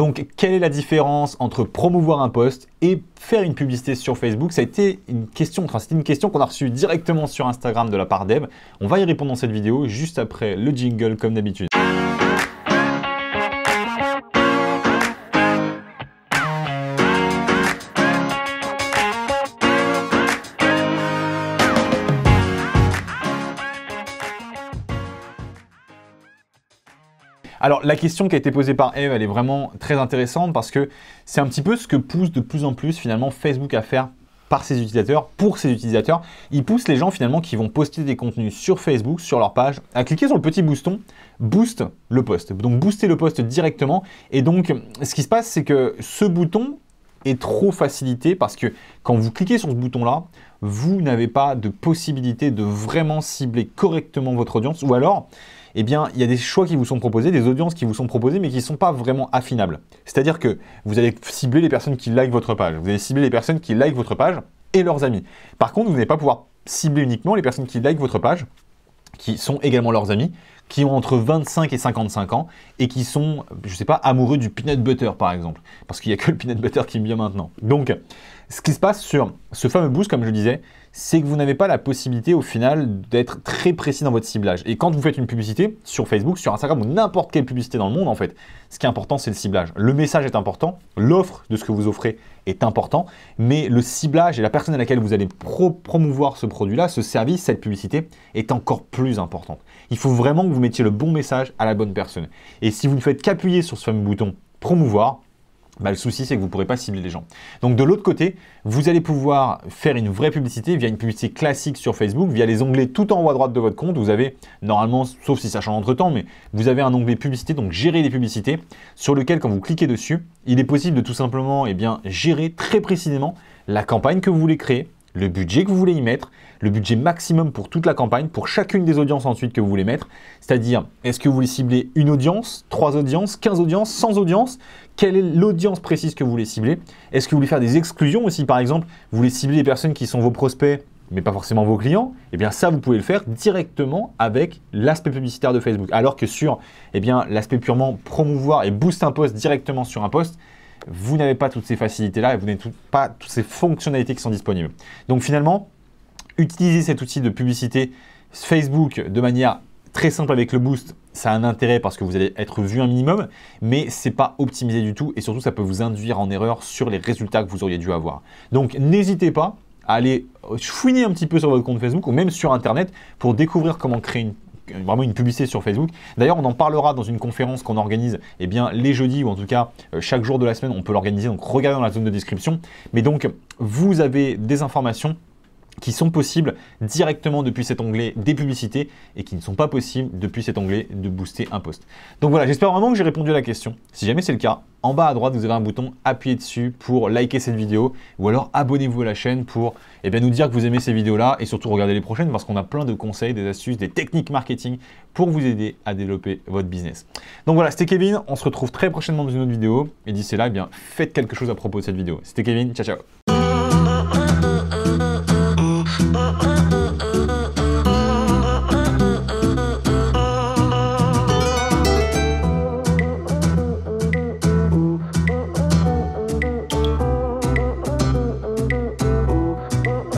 Donc, quelle est la différence entre promouvoir un poste et faire une publicité sur Facebook Ça a été une question, enfin, c'était une question qu'on a reçue directement sur Instagram de la part d'Eve. On va y répondre dans cette vidéo juste après le jingle comme d'habitude. Alors la question qui a été posée par Eve, elle est vraiment très intéressante parce que c'est un petit peu ce que pousse de plus en plus finalement Facebook à faire par ses utilisateurs, pour ses utilisateurs. Il poussent les gens finalement qui vont poster des contenus sur Facebook, sur leur page, à cliquer sur le petit bouton boost le post. Donc booster le post directement. Et donc ce qui se passe, c'est que ce bouton est trop facilité parce que quand vous cliquez sur ce bouton-là, vous n'avez pas de possibilité de vraiment cibler correctement votre audience ou alors eh bien, il y a des choix qui vous sont proposés, des audiences qui vous sont proposées, mais qui ne sont pas vraiment affinables. C'est-à-dire que vous allez cibler les personnes qui like votre page, vous allez cibler les personnes qui likent votre page et leurs amis. Par contre, vous n'allez pas pouvoir cibler uniquement les personnes qui like votre page, qui sont également leurs amis, qui ont entre 25 et 55 ans et qui sont, je sais pas, amoureux du peanut butter par exemple, parce qu'il n'y a que le peanut butter qui me vient maintenant. Donc, ce qui se passe sur ce fameux boost, comme je le disais, c'est que vous n'avez pas la possibilité au final d'être très précis dans votre ciblage. Et quand vous faites une publicité sur Facebook, sur Instagram ou n'importe quelle publicité dans le monde, en fait, ce qui est important, c'est le ciblage. Le message est important, l'offre de ce que vous offrez est important, mais le ciblage et la personne à laquelle vous allez promouvoir ce produit-là, ce service, cette publicité, est encore plus importante. Il faut vraiment que vous mettiez le bon message à la bonne personne. Et si vous ne faites qu'appuyer sur ce fameux bouton promouvoir, bah, le souci, c'est que vous ne pourrez pas cibler les gens. Donc de l'autre côté, vous allez pouvoir faire une vraie publicité via une publicité classique sur Facebook, via les onglets tout en haut à droite de votre compte. Vous avez normalement, sauf si ça change entre temps, mais vous avez un onglet publicité, donc gérer les publicités, sur lequel quand vous cliquez dessus, il est possible de tout simplement et eh bien, gérer très précisément la campagne que vous voulez créer, le budget que vous voulez y mettre, le budget maximum pour toute la campagne, pour chacune des audiences ensuite que vous voulez mettre. C'est-à-dire, est-ce que vous voulez cibler une audience, trois audiences, quinze audiences, sans audiences Quelle est l'audience précise que vous voulez cibler Est-ce que vous voulez faire des exclusions aussi Par exemple, vous voulez cibler des personnes qui sont vos prospects mais pas forcément vos clients, eh bien ça, vous pouvez le faire directement avec l'aspect publicitaire de Facebook. Alors que sur eh bien l'aspect purement promouvoir et boost un post directement sur un post, vous n'avez pas toutes ces facilités-là et vous n'avez pas toutes ces fonctionnalités qui sont disponibles. Donc finalement, utiliser cet outil de publicité Facebook de manière très simple avec le boost, ça a un intérêt parce que vous allez être vu un minimum, mais ce n'est pas optimisé du tout et surtout ça peut vous induire en erreur sur les résultats que vous auriez dû avoir. Donc n'hésitez pas à aller fouiner un petit peu sur votre compte Facebook ou même sur internet pour découvrir comment créer une vraiment une publicité sur Facebook. D'ailleurs, on en parlera dans une conférence qu'on organise eh bien, les jeudis, ou en tout cas euh, chaque jour de la semaine, on peut l'organiser. Donc regardez dans la zone de description. Mais donc, vous avez des informations qui sont possibles directement depuis cet onglet des publicités et qui ne sont pas possibles depuis cet onglet de booster un post. Donc voilà, j'espère vraiment que j'ai répondu à la question. Si jamais c'est le cas, en bas à droite, vous avez un bouton, appuyer dessus pour liker cette vidéo ou alors abonnez-vous à la chaîne pour eh bien, nous dire que vous aimez ces vidéos-là et surtout regardez les prochaines parce qu'on a plein de conseils, des astuces, des techniques marketing pour vous aider à développer votre business. Donc voilà, c'était Kevin, on se retrouve très prochainement dans une autre vidéo et d'ici là, eh bien, faites quelque chose à propos de cette vidéo. C'était Kevin, ciao ciao